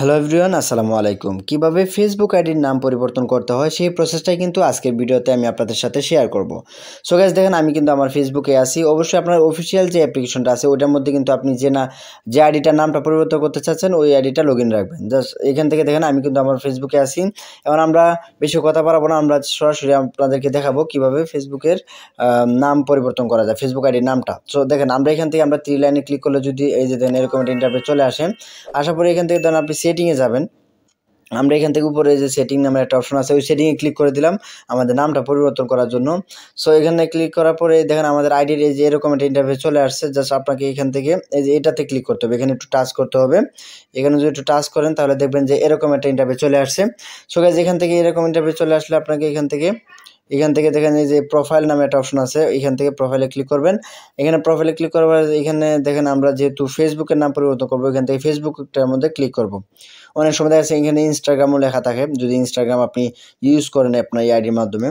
hello everyone আসসালামু আলাইকুম কিভাবে ফেসবুক আইডির নাম পরিবর্তন করতে হয় সেই প্রসেসটাই কিন্তু আজকের ভিডিওতে আমি আপনাদের সাথে শেয়ার করব সো গ্যাস দেখেন আমি কিন্তু আমার ফেসবুকে আসি অবশ্যই আপনার অফিসিয়াল যে অ্যাপ্লিকেশনটা আছে ওইটার মধ্যে কিন্তু আপনি যে না যে আইডিটার নামটা পরিবর্তন করতে চাচ্ছেন ওই আইডিটা লগ রাখবেন জাস্ট এখান থেকে দেখেন আমি কিন্তু আমার ফেসবুকে আসি এবং আমরা বেশি কথা পারাবো না আমরা সরাসরি আপনাদেরকে দেখাবো কিভাবে ফেসবুকের নাম পরিবর্তন করা যায় ফেসবুক আইডির নামটা সো দেখেন আমরা এখান থেকে আমরা থ্রি লাইনে ক্লিক করলে যদি এই যে দেখেন এরকম একটা ইন্টারভিউ চলে আসেন আশা করি এখান থেকে ধরেন আপনি সেটিংয়ে যাবেন আমরা এখান থেকে উপরে যে সেটিং নামের একটা অপশন আছে ওই সেটিংয়ে ক্লিক করে দিলাম আমাদের নামটা পরিবর্তন করার জন্য সো এখানে ক্লিক করার পরে দেখেন আমাদের আইডির এই যে এরকম একটা ইন্টারভিউ চলে আসছে জাস্ট আপনাকে এখান থেকে এই যে এটাতে ক্লিক করতে হবে এখানে একটু টাচ করতে হবে এখানে যদি একটু টাচ করেন তাহলে দেখবেন যে এরকম একটা ইন্টারভিউ চলে আসছে সো গাইজ এখান থেকে এরকম ইন্টারভিউ চলে আসলে আপনাকে এখান থেকে এখান থেকে দেখেন এই যে প্রোফাইল নামে একটা অপশন আছে এখান থেকে প্রোফাইলে ক্লিক করবেন এখানে প্রোফাইলে ক্লিক করবার এখানে দেখেন আমরা যেহেতু ফেসবুকের নাম পরিবর্তন করবো এখান থেকে ফেসবুকটার মধ্যে ক্লিক করব অনেক সময় দেখা যাচ্ছে এখানে ইনস্টাগ্রামও লেখা থাকে যদি ইনস্টাগ্রাম আপনি ইউজ করেন আপনার এই আইডির মাধ্যমে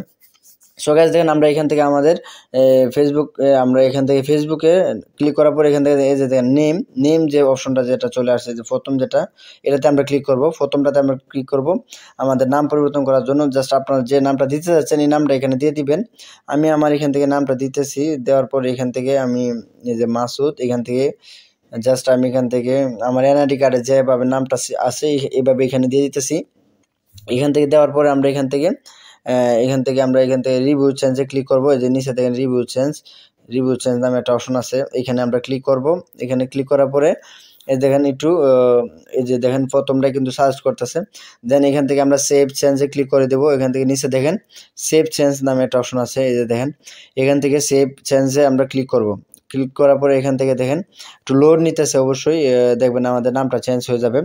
সো গাইজ দেখেন আমরা এখান থেকে আমাদের ফেসবুক আমরা এখান থেকে ফেসবুকে ক্লিক করার পর এখান থেকে এই যে দেখেন নেম নেম যে অপশনটা যেটা চলে আসছে যে প্রথম যেটা এটাতে আমরা ক্লিক করব প্রথমটাতে আমরা ক্লিক করব আমাদের নাম পরিবর্তন করার জন্য জাস্ট আপনার যে নামটা দিতে চাচ্ছেন এই নামটা এখানে দিয়ে দিবেন আমি আমার এখান থেকে নামটা দিতেছি দেওয়ার পর এখান থেকে আমি এই যে মাসুদ এখান থেকে জাস্ট আমি এখান থেকে আমার এনআইডি কার্ডে যেভাবে নামটা আছে এইভাবে এখানে দিয়ে দিতেছি এখান থেকে দেওয়ার পরে আমরা এখান থেকে এখান থেকে আমরা এখান থেকে রিভিউ চেঞ্জে ক্লিক করবো এই যে নিচে দেখেন রিভিউ চেঞ্জ রিভিউ চেঞ্জ নামে একটা অপশন আছে এখানে আমরা ক্লিক করব এখানে ক্লিক করার পরে এই দেখেন একটু এই যে দেখেন প্রথমটা কিন্তু সার্চ করতেছে দেন এখান থেকে আমরা সেভ চেঞ্জে ক্লিক করে দেবো এখান থেকে নিচে দেখেন সেভ চেঞ্জ নামে একটা অপশন আছে এই যে দেখেন এখান থেকে সেভ চেঞ্জে আমরা ক্লিক করব ক্লিক করার পরে এখান থেকে দেখেন একটু লোড নিতেছে অবশ্যই দেখবেন আমাদের নামটা চেঞ্জ হয়ে যাবে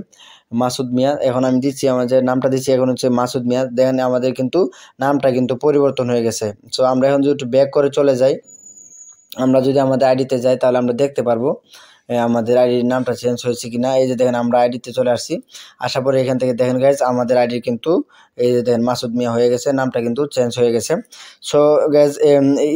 মাসুদ মিয়া এখন আমি দিচ্ছি আমাদের নামটা দিচ্ছি এখন হচ্ছে মাসুদ মিয়া দেখেন আমাদের কিন্তু নামটা কিন্তু পরিবর্তন হয়ে গেছে সো আমরা এখন যদি একটু ব্যাক করে চলে যাই আমরা যদি আমাদের আইডিতে যাই তাহলে আমরা দেখতে পারবো আমাদের আইডির নামটা চেঞ্জ হয়েছে কিনা এই যে দেখেন আমরা আইডিতে চলে আসছি আসার পরে এখান থেকে দেখেন গাইজ আমাদের আইডির কিন্তু এই যে দেখেন মাসুদ মিয়া হয়ে গেছে নামটা কিন্তু চেঞ্জ হয়ে গেছে সো গ্যাস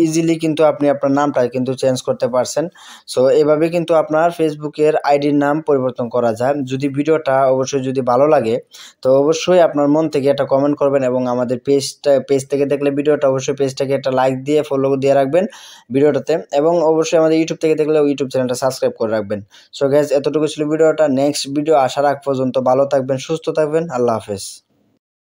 ইজিলি কিন্তু আপনি আপনার নামটা কিন্তু চেঞ্জ করতে পারছেন সো এভাবে কিন্তু আপনার ফেসবুকের আইডির নাম পরিবর্তন করা যায় যদি ভিডিওটা অবশ্যই যদি ভালো লাগে তো অবশ্যই আপনার মন থেকে একটা কমেন্ট করবেন এবং আমাদের পেজটা পেজ থেকে দেখলে ভিডিওটা অবশ্যই পেজটাকে একটা লাইক দিয়ে ফলো দিয়ে রাখবেন ভিডিওটাতে এবং অবশ্যই আমাদের ইউটিউব থেকে দেখলে ইউটিউব চ্যানেলটা সাবস্ক্রাইব করে রাখবেন সো গ্যাস এতটুকু ছিল ভিডিওটা নেক্সট ভিডিও আসার আগ পর্যন্ত ভালো থাকবেন সুস্থ থাকবেন আল্লাহ হাফেজ